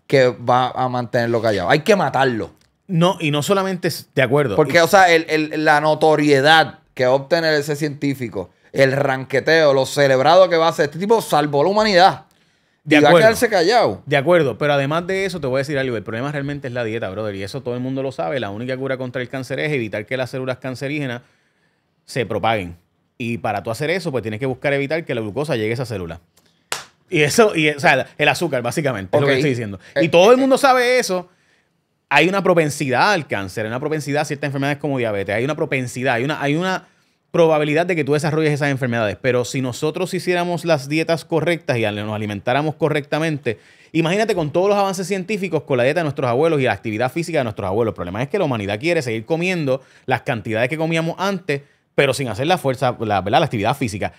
que va a mantenerlo callado. Hay que matarlo. No, y no solamente de acuerdo. Porque, o sea, la notoriedad que va a obtener ese científico el ranqueteo, lo celebrado que va a ser. Este tipo salvó la humanidad. De y acuerdo. quedarse callado. De acuerdo, pero además de eso, te voy a decir algo. El problema realmente es la dieta, brother. Y eso todo el mundo lo sabe. La única cura contra el cáncer es evitar que las células cancerígenas se propaguen. Y para tú hacer eso, pues tienes que buscar evitar que la glucosa llegue a esa célula. Y eso, y, o sea, el azúcar, básicamente, es lo que estoy diciendo. Eh, y todo el eh, mundo eh. sabe eso. Hay una propensidad al cáncer, hay una propensidad a ciertas enfermedades como diabetes, hay una propensidad, una, hay una probabilidad de que tú desarrolles esas enfermedades. Pero si nosotros hiciéramos las dietas correctas y nos alimentáramos correctamente, imagínate con todos los avances científicos, con la dieta de nuestros abuelos y la actividad física de nuestros abuelos. El problema es que la humanidad quiere seguir comiendo las cantidades que comíamos antes, pero sin hacer la fuerza, la, la actividad física.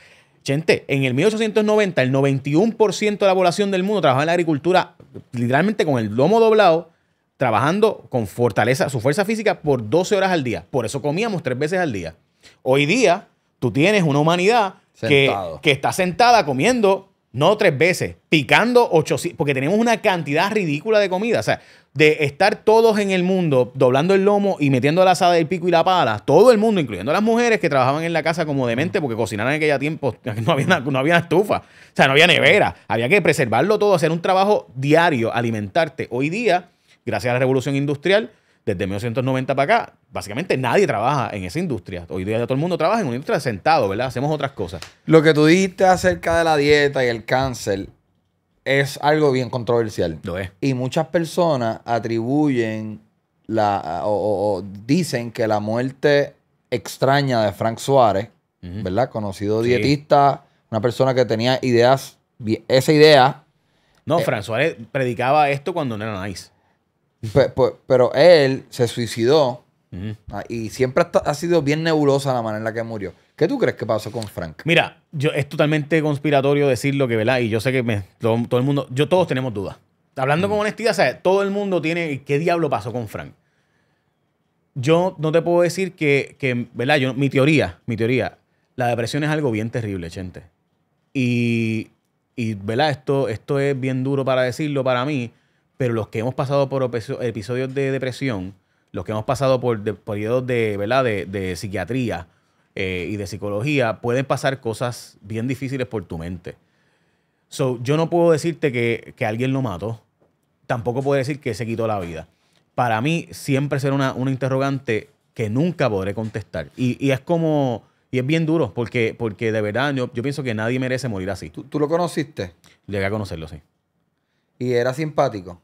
Gente, en el 1890 el 91% de la población del mundo trabajaba en la agricultura literalmente con el lomo doblado, trabajando con fortaleza, su fuerza física por 12 horas al día. Por eso comíamos tres veces al día. Hoy día tú tienes una humanidad que, está sentada comiendo, no tres veces, picando ocho, porque tenemos una cantidad ridícula de comida. O sea, de estar todos en el mundo doblando el lomo y metiendo la asada del pico y la pala, todo el mundo, incluyendo las mujeres que trabajaban en la casa como demente mm. porque cocinaban en aquella tiempo, *laughs* no había, no había estufa, o sea, no había nevera, había que preservarlo todo, hacer un trabajo diario, alimentarte. Hoy día, gracias a la revolución industrial, desde 1990 para acá, básicamente nadie trabaja en esa industria. Hoy día todo el mundo trabaja en una industria sentado, ¿verdad? Hacemos otras cosas. Lo que tú dijiste acerca de la dieta y el cáncer es algo bien controversial. Lo es. Y muchas personas atribuyen la, o, dicen que la muerte extraña de Frank Suárez, ¿verdad? Conocido dietista, una persona que tenía ideas, esa idea. No, eh, Frank Suárez predicaba esto cuando no era nice. Pero, él se suicidó ah, y siempre ha, sido bien nebulosa la manera en la que murió. ¿Qué tú crees que pasó con Frank? Mira, yo, es totalmente conspiratorio decirlo que, ¿verdad? Y yo sé que todo, el mundo, yo todos tenemos dudas. Hablando mm. con honestidad, todo el mundo tiene, ¿qué diablo pasó con Frank? Yo no te puedo decir que, ¿verdad? Yo, mi teoría, mi teoría, la depresión es algo bien terrible, gente. Y, y ¿verdad? Esto, esto es bien duro para decirlo para mí pero los que hemos pasado por episodios de depresión, los que hemos pasado por periodos de, de, psiquiatría eh, y de psicología, pueden pasar cosas bien difíciles por tu mente. So, yo no puedo decirte que, alguien lo mató, tampoco puedo decir que se quitó la vida. Para mí siempre será una, interrogante que nunca podré contestar. Y, es como, y es bien duro, porque, porque de verdad yo, pienso que nadie merece morir así. ¿Tú, ¿Tú, lo conociste? Llegué a conocerlo, sí. ¿Y era simpático?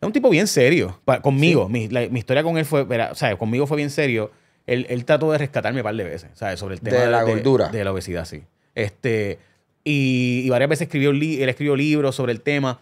Es un tipo bien serio. conmigo, mi, mi, historia con él fue, O sea, Conmigo fue bien serio. Él, él, trató de rescatarme un par de veces, ¿sabes? Sobre el tema de la gordura. De, la obesidad, sí. Este, y, varias veces escribió, él escribió libros sobre el tema.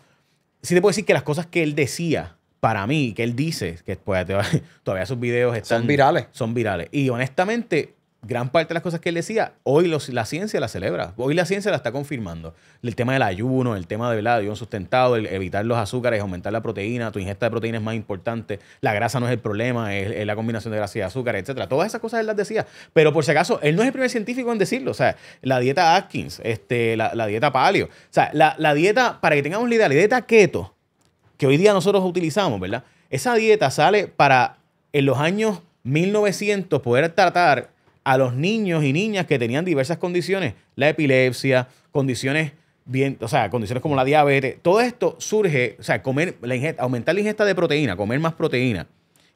Sí te puedo decir que las cosas que él decía, para mí, que él dice, que pues, *laughs* todavía sus videos están... Son virales. Son virales. Y honestamente, gran parte de las cosas que él decía, hoy la ciencia la celebra. Hoy la ciencia la está confirmando. El tema del ayuno, el tema de ayuno sustentado, el evitar los azúcares, aumentar la proteína, tu ingesta de proteína es más importante, la grasa no es el problema, es, la combinación de grasa y azúcar, etc. Todas esas cosas él las decía. Pero por si acaso, él no es el primer científico en decirlo. O sea, la dieta Atkins, este, la, dieta Palio, O sea, la, dieta, para que tengamos la idea, la dieta keto, que hoy día nosotros utilizamos, ¿verdad? Esa dieta sale para en los años 1900 poder tratar a los niños y niñas que tenían diversas condiciones, la epilepsia, condiciones bien, o sea, condiciones como la diabetes, todo esto surge, o sea, comer la ingesta, aumentar la ingesta de proteína, comer más proteína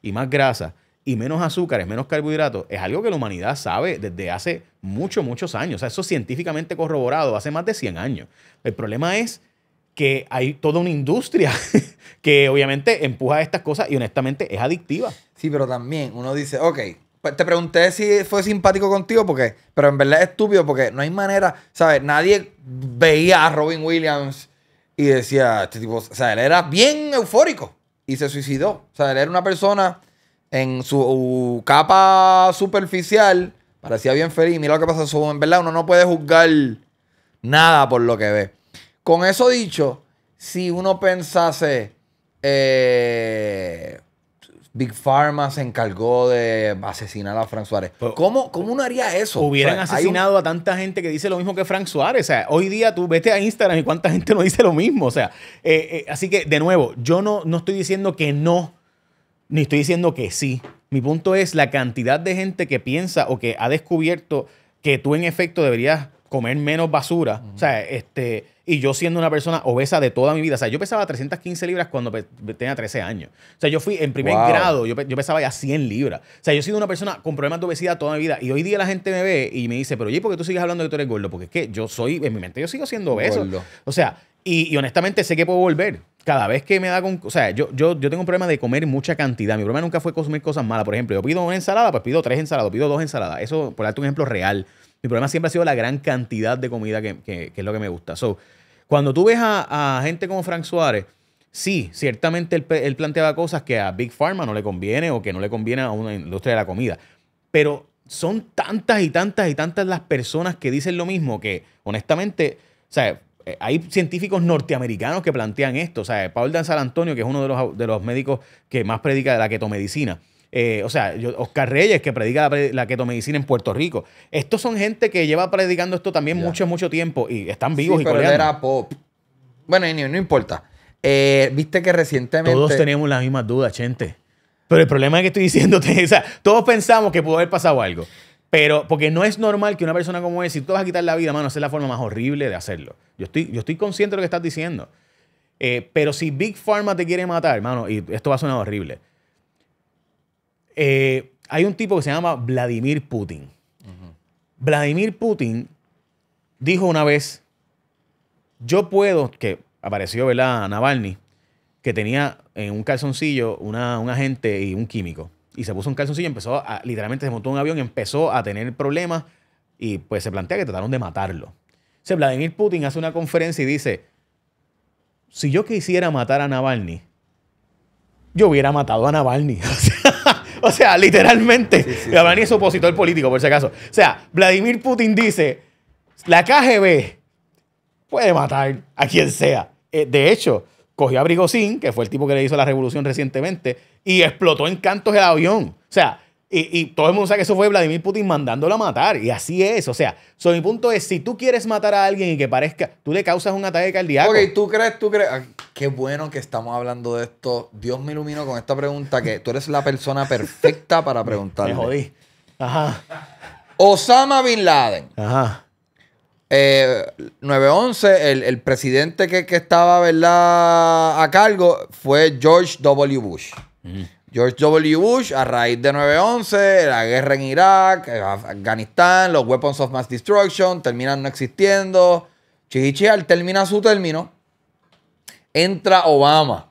y más grasa y menos azúcares, menos carbohidratos, es algo que la humanidad sabe desde hace muchos, muchos años. O sea, eso es científicamente corroborado hace más de 100 años. El problema es que hay toda una industria *laughs* que obviamente empuja estas cosas y honestamente es adictiva. Sí, pero también uno dice, ok, pues, te pregunté si fue simpático contigo, porque, pero en verdad es estúpido, porque no hay manera, ¿sabes? Nadie veía a Robin Williams y decía, este tipo, o sea, él era bien eufórico y se suicidó. O sea, él era una persona en su capa superficial, parecía bien feliz. Mira lo que pasa, en verdad uno no puede juzgar nada por lo que ve. Con eso dicho, si uno pensase, eh, Big Pharma se encargó de asesinar a Frank Suárez. ¿Cómo, ¿Cómo, uno haría eso? Hubieran asesinado a tanta gente que dice lo mismo que Frank Suárez. O sea, hoy día tú vete a Instagram y cuánta gente no dice lo mismo. O sea, eh, eh, así que, de nuevo, yo no, no estoy diciendo que no, ni estoy diciendo que sí. Mi punto es la cantidad de gente que piensa o que ha descubierto que tú en efecto deberías comer menos basura. O sea, este, y yo siendo una persona obesa de toda mi vida. O sea, yo pesaba 315 libras cuando tenía 13 años. O sea, yo fui en primer grado, yo, pesaba ya 100 libras. O sea, yo he sido una persona con problemas de obesidad toda mi vida. Y hoy día la gente me ve y me dice, pero oye, ¿por qué tú sigues hablando de que tú eres gordo? Porque es que yo soy, en mi mente yo sigo siendo obeso. O sea, y, honestamente sé que puedo volver. Cada vez que me da con... O sea, yo, yo, yo tengo un problema de comer mucha cantidad. Mi problema nunca fue consumir cosas malas. Por ejemplo, yo pido una ensalada, pues pido tres ensaladas, pido dos ensaladas. Eso, por darte un ejemplo real. Mi problema siempre ha sido la gran cantidad de comida que, es lo que me gusta. So, cuando tú ves a, gente como Frank Suárez, sí, ciertamente él, planteaba cosas que a Big Pharma no le conviene o que no le conviene a una industria de la comida. Pero son tantas y tantas y tantas las personas que dicen lo mismo que, honestamente, o sea, eh, hay científicos norteamericanos que plantean esto. O sea, Paul Dan Antonio, que es uno de los, de los médicos que más predica de la ketomedicina, eh, o sea, Oscar Reyes, que predica la, la, ketomedicina en Puerto Rico. Estos son gente que lleva predicando esto también mucho, mucho tiempo y están vivos y pero pop. Bueno, no, importa. Eh, viste que recientemente. Todos teníamos las mismas dudas, gente. Pero el problema es que estoy diciéndote, *laughs* o sea, todos pensamos que pudo haber pasado algo. Pero, porque no es normal que una persona como él, si tú vas a quitar la vida, mano, esa es la forma más horrible de hacerlo. Yo estoy, yo estoy consciente de lo que estás diciendo. Eh, pero si Big Pharma te quiere matar, mano, y esto va a sonar horrible. Eh, hay un tipo que se llama Vladimir Putin. Vladimir Putin dijo una vez, yo puedo, que apareció, ¿verdad? Navalny, que tenía en un calzoncillo una, un agente y un químico. Y se puso un calzoncillo y empezó a, literalmente se montó un avión y empezó a tener problemas y pues se plantea que trataron de matarlo. O Vladimir Putin hace una conferencia y dice, si yo quisiera matar a Navalny, yo hubiera matado a Navalny. *laughs* *laughs* O sea, literalmente. Sí, sí, es opositor político, por si acaso. O sea, Vladimir Putin dice, la KGB puede matar a quien sea. Eh, de hecho, cogió a Brigosín, que fue el tipo que le hizo la revolución recientemente, y explotó en cantos el avión. O sea, y, todo el mundo sabe que eso fue Vladimir Putin mandándolo a matar. Y así es. O sea, mi punto es, si tú quieres matar a alguien y que parezca, tú le causas un ataque cardíaco. Ok, tú crees, tú crees. qué bueno que estamos hablando de esto. Dios me iluminó con esta pregunta que tú eres la persona perfecta para *laughs* preguntarle. Me jodí. Ajá. Osama Bin Laden. Ajá. Eh, 11 el, presidente que, estaba ¿verdad? a cargo fue George W. Bush. Mm. George W. Bush, a raíz de 9-11, la guerra en Irak, eh, Afganistán, los Weapons of Mass Destruction terminan no existiendo. al termina su término. Entra Obama.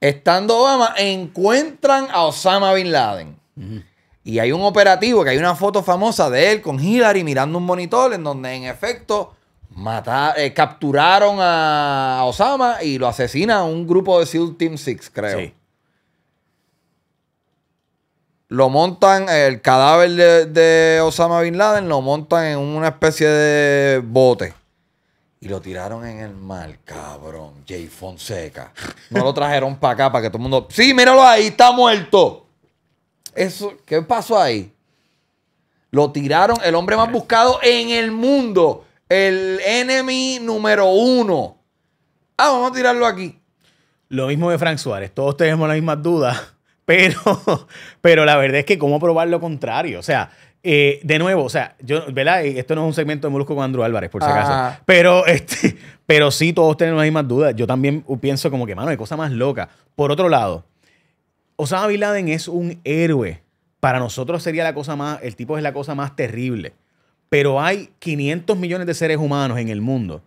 Estando Obama, encuentran a Osama Bin Laden. Y hay un operativo que hay una foto famosa de él con Hillary mirando un monitor en donde, en efecto, eh, capturaron a Osama y lo asesina un grupo de SEAL Team 6, creo. Lo montan, el cadáver de, Osama Bin Laden lo montan en una especie de bote. Y lo tiraron en el mar, cabrón. Jay Fonseca. No lo trajeron para acá para que todo el mundo. Sí, míralo ahí, está muerto. Eso, ¿qué pasó ahí? Lo tiraron, el hombre más buscado en el mundo. El enemy número uno. Ah, vamos a tirarlo aquí. Lo mismo de Frank Suárez. Todos tenemos las mismas dudas pero, *laughs* pero la verdad es que cómo probar lo contrario. O sea, eh, de nuevo, o sea, yo, ¿verdad? Eh, esto no es un segmento de Molusco con Andrew Álvarez, por si acaso. Pero, *laughs* este, pero sí, todos tenemos las mismas dudas. Yo también pienso como que, mano, hay cosa más loca. Por otro lado, Osama Bin Laden es un héroe. Para nosotros sería la cosa más, el tipo es la cosa más terrible. Pero hay 500 millones de seres humanos en el mundo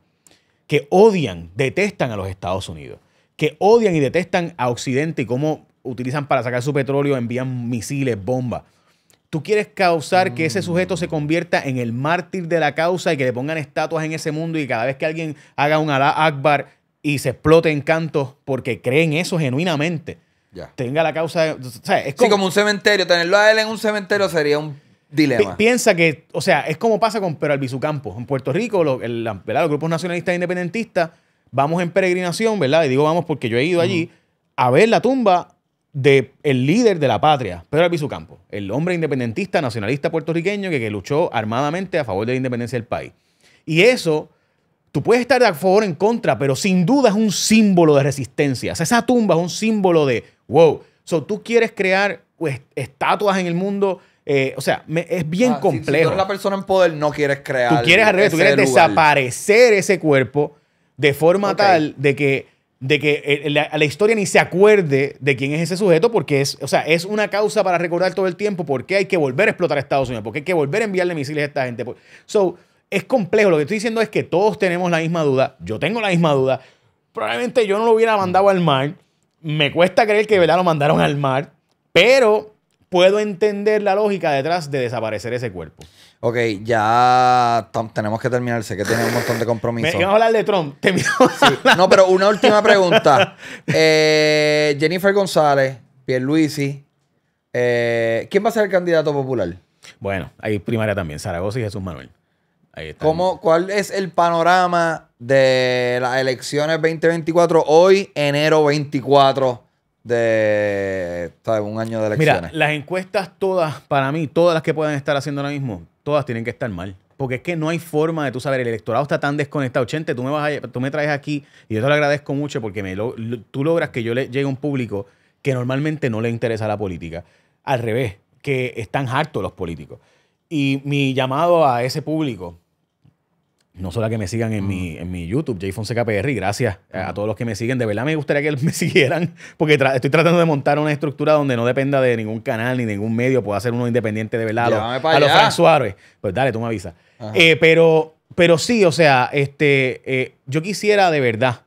que odian, detestan a los Estados Unidos, que odian y detestan a Occidente y cómo utilizan para sacar su petróleo, envían misiles, bombas. Tú quieres causar que ese sujeto se convierta en el mártir de la causa y que le pongan estatuas en ese mundo y cada vez que alguien haga un Alá Akbar y se explote en cantos porque creen eso genuinamente. Ya. Tenga la causa. como, sí, como un cementerio. Tenerlo a él en un cementerio sería un dilema. piensa que, o sea, es como pasa con Pero Campos. En Puerto Rico, el, los grupos nacionalistas e independentistas vamos en peregrinación, ¿verdad? Y digo vamos porque yo he ido allí a ver la tumba del el líder de la patria, Pedro Albizu Campos, el hombre independentista, nacionalista puertorriqueño que, luchó armadamente a favor de la independencia del país. Y eso, tú puedes estar a favor o en contra, pero sin duda es un símbolo de resistencia. O esa tumba es un símbolo de, wow, so, tú quieres crear pues, estatuas en el mundo. Eh, o sea, es bien ah, complejo. Si, la persona en poder, no quieres crear. Tú quieres, tú quieres desaparecer ese cuerpo de forma tal de que de que eh, eh, la, historia ni se acuerde de quién es ese sujeto, porque es, o sea, es una causa para recordar todo el tiempo por qué hay que volver a explotar a Estados Unidos, por qué hay que volver a enviarle misiles a esta gente. So, es complejo. Lo que estoy diciendo es que todos tenemos la misma duda. Yo tengo la misma duda. Probablemente yo no lo hubiera mandado al mar. Me cuesta creer que de verdad lo mandaron al mar, pero puedo entender la lógica detrás de desaparecer ese cuerpo. Ok, ya tenemos que terminar. Sé que tiene un montón de compromisos. a hablar de Trump. No, pero una última pregunta. *laughs* Eh, Jennifer González, Pierluisi. Eh, ¿Quién va a ser el candidato popular? Bueno, hay primaria también, Zaragoza y Jesús Manuel. Ahí ¿Cuál es el panorama de las elecciones 2024 hoy, enero 24? de un año de elecciones. Mira, las encuestas todas, para mí, todas las que puedan estar haciendo ahora mismo, todas tienen que estar mal. Porque es que no hay forma de tú saber, el electorado está tan desconectado. Chente, tú me, vas a, tú me traes aquí y yo te lo agradezco mucho porque me tú logras que yo le llegue a un público que normalmente no le interesa la política. Al revés, que están hartos los políticos. Y mi llamado a ese público no solo a que me sigan en, mi, YouTube, J Fonseca gracias a, todos los que me siguen. De verdad me gustaría que *laughs* me siguieran, porque estoy tratando de montar una estructura donde no dependa de ningún canal ni ningún medio, pueda ser uno independiente de verdad. a, los Fran Suárez. Pues dale, tú me avisas. Eh, pero, pero sí, o sea, este, eh, yo quisiera de verdad,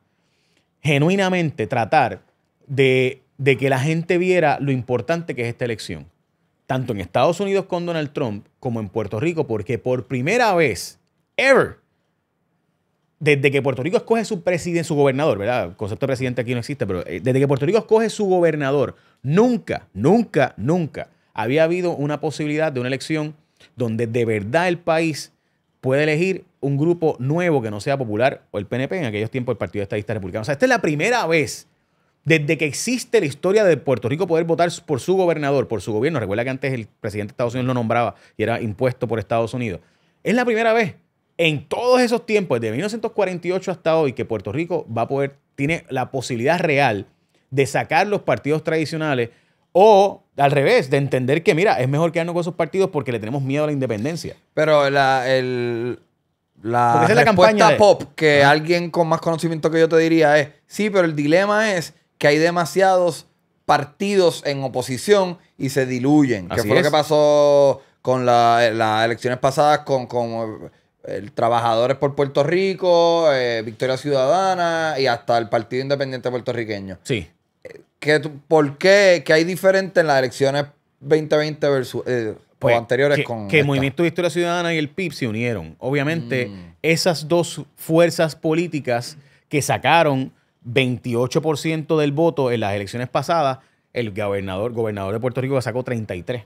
genuinamente, tratar de, de que la gente viera lo importante que es esta elección, tanto en Estados Unidos con Donald Trump como en Puerto Rico, porque por primera vez, ever, desde que Puerto Rico escoge su presidente, su gobernador, ¿verdad? El concepto de presidente aquí no existe, pero eh, desde que Puerto Rico escoge su gobernador, nunca, nunca, nunca había habido una posibilidad de una elección donde de verdad el país puede elegir un grupo nuevo que no sea popular o el PNP, en aquellos tiempos el Partido Estadista Republicano. O sea, esta es la primera vez desde que existe la historia de Puerto Rico poder votar por su gobernador, por su gobierno. Recuerda que antes el presidente de Estados Unidos lo nombraba y era impuesto por Estados Unidos. Es la primera vez en todos esos tiempos, desde 1948 hasta hoy, que Puerto Rico va a poder, tiene la posibilidad real de sacar los partidos tradicionales o al revés, de entender que, mira, es mejor quedarnos con esos partidos porque le tenemos miedo a la independencia. Pero la, respuesta campaña pop que alguien con más conocimiento que yo te diría es, sí, pero el dilema es que hay demasiados partidos en oposición y se diluyen. que fue lo que pasó con las elecciones pasadas con el Trabajadores por Puerto Rico, eh, Victoria Ciudadana y hasta el Partido Independiente Puertorriqueño. Sí. ¿Por qué que hay diferente en las elecciones 2020 versus, eh, o pues, anteriores que, con. Que el Movimiento Victoria Ciudadana y el PIB se unieron. Obviamente, mm. esas dos fuerzas políticas que sacaron 28% del voto en las elecciones pasadas, el gobernador, gobernador de Puerto Rico sacó 33%.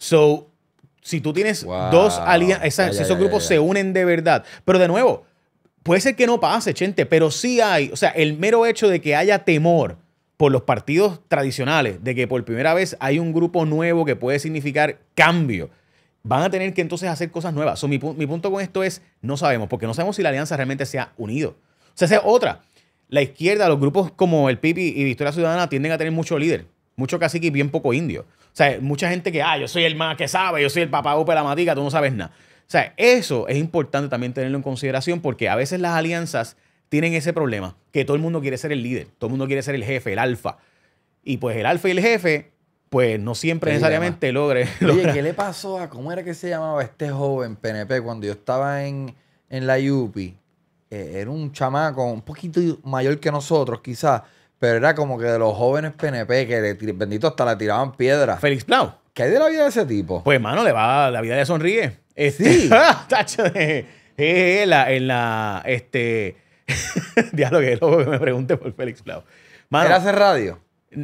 So, si tú tienes dos alianzas, si esos grupos se unen de verdad. Pero de nuevo, puede ser que no pase, gente, pero sí hay, o sea, el mero hecho de que haya temor por los partidos tradicionales, de que por primera vez hay un grupo nuevo que puede significar cambio, van a tener que entonces hacer cosas nuevas. mi, punto con esto es, no sabemos, porque no sabemos si la alianza realmente se ha unido. O sea, sea otra. La izquierda, los grupos como el Pipi y Victoria Ciudadana tienden a tener mucho líder. Mucho cacique y bien poco indio. O sea, mucha gente que, ah, yo soy el más que sabe, yo soy el papá de la matica, tú no sabes nada. O sea, eso es importante también tenerlo en consideración porque a veces las alianzas tienen ese problema, que todo el mundo quiere ser el líder, todo el mundo quiere ser el jefe, el alfa. Y pues el alfa y el jefe, pues no siempre necesariamente logre. Oye, ¿qué le pasó a cómo era que se llamaba este joven PNP cuando yo estaba en, la UPI? Eh, era un chamaco un poquito mayor que nosotros, quizás pero era como que de los jóvenes PNP que bendito hasta le tiraban piedra. Félix Plau? ¿Qué hay de la vida de ese tipo? Pues, mano, le va, la vida le sonríe. Este, sí. tacho de, en la, en la, este, *laughs* diálogo que me pregunte por Félix Plau. Mano, radio?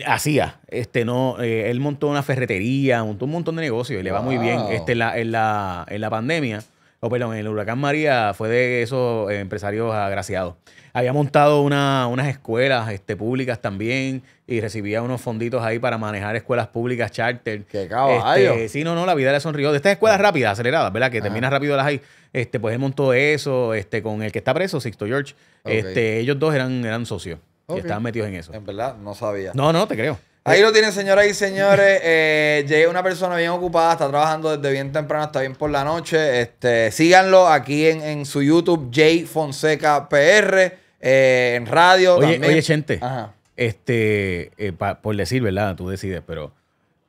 Hacía, este, no, eh, él montó una ferretería, montó un montón de negocios y le va muy bien. Este, en la, en la, en la pandemia, o perdón, en el huracán María fue de esos empresarios agraciados había montado una, unas escuelas este, públicas también y recibía unos fonditos ahí para manejar escuelas públicas charter. ¡Qué caballo! Este, sí, no, no, la vida le sonrió. De estas escuelas rápidas, aceleradas, ¿verdad? Que terminas rápido las hay. Este, pues él montó eso este, con el que está preso, Sixto George. Este, ellos dos eran, eran socios y estaban metidos en eso. En verdad, no sabía. No, no, te creo. Ahí lo tienen, señoras y señores. *laughs* Eh, es una persona bien ocupada, está trabajando desde bien temprano hasta bien por la noche. Este, síganlo aquí en, en su YouTube, Jay Fonseca PR. Eh, en radio. Oye, también. oye gente, este, eh, por decir, ¿verdad? Tú decides, pero,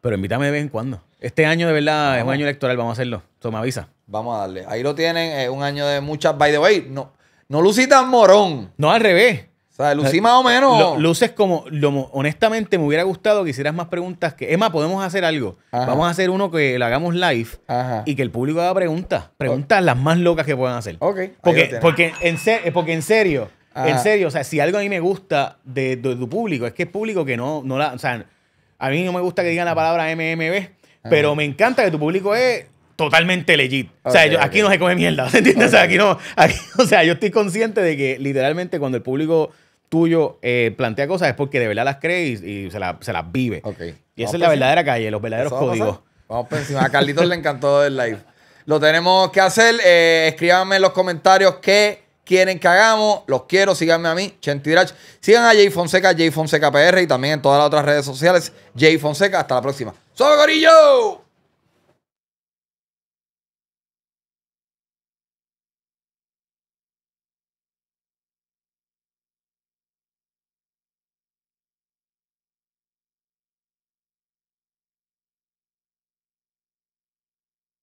pero invítame de vez en cuando. Este año, de verdad, es un año electoral, vamos a hacerlo. Toma avisa. Vamos a darle. Ahí lo tienen, es un año de muchas. By the way, no, no lucí tan morón. No, al revés. O sea, lucí más o menos. luces como. honestamente, me hubiera gustado que hicieras más preguntas. que Emma, podemos hacer algo. Vamos a hacer uno que lo hagamos live Ajá. y que el público haga preguntas. Preguntas las más locas que puedan hacer. Ok. Porque, porque, en ser, porque en serio. En ah. serio, o sea, si algo a mí me gusta de, tu público, es que es público que no, no la. O sea, a mí no me gusta que digan la palabra MMB, pero me encanta que tu público es totalmente legit. o sea, aquí no se come mierda, ¿se entiende? O sea, aquí no. *laughs* o sea, yo estoy consciente de que literalmente cuando el público tuyo eh, plantea cosas es porque de verdad las cree y, se, las vive. Y esa es la verdadera calle, los verdaderos códigos. Vamos por encima. A Carlitos le encantó el live. Lo tenemos que hacer. Escríbame eh, escríbanme en los comentarios qué quieren que hagamos. Los quiero, síganme a mí, Drach. Sigan a Jay Fonseca, Jay Fonseca PR y también en todas las otras redes sociales. Jay Fonseca, hasta la próxima. ¡Soy Gorillo!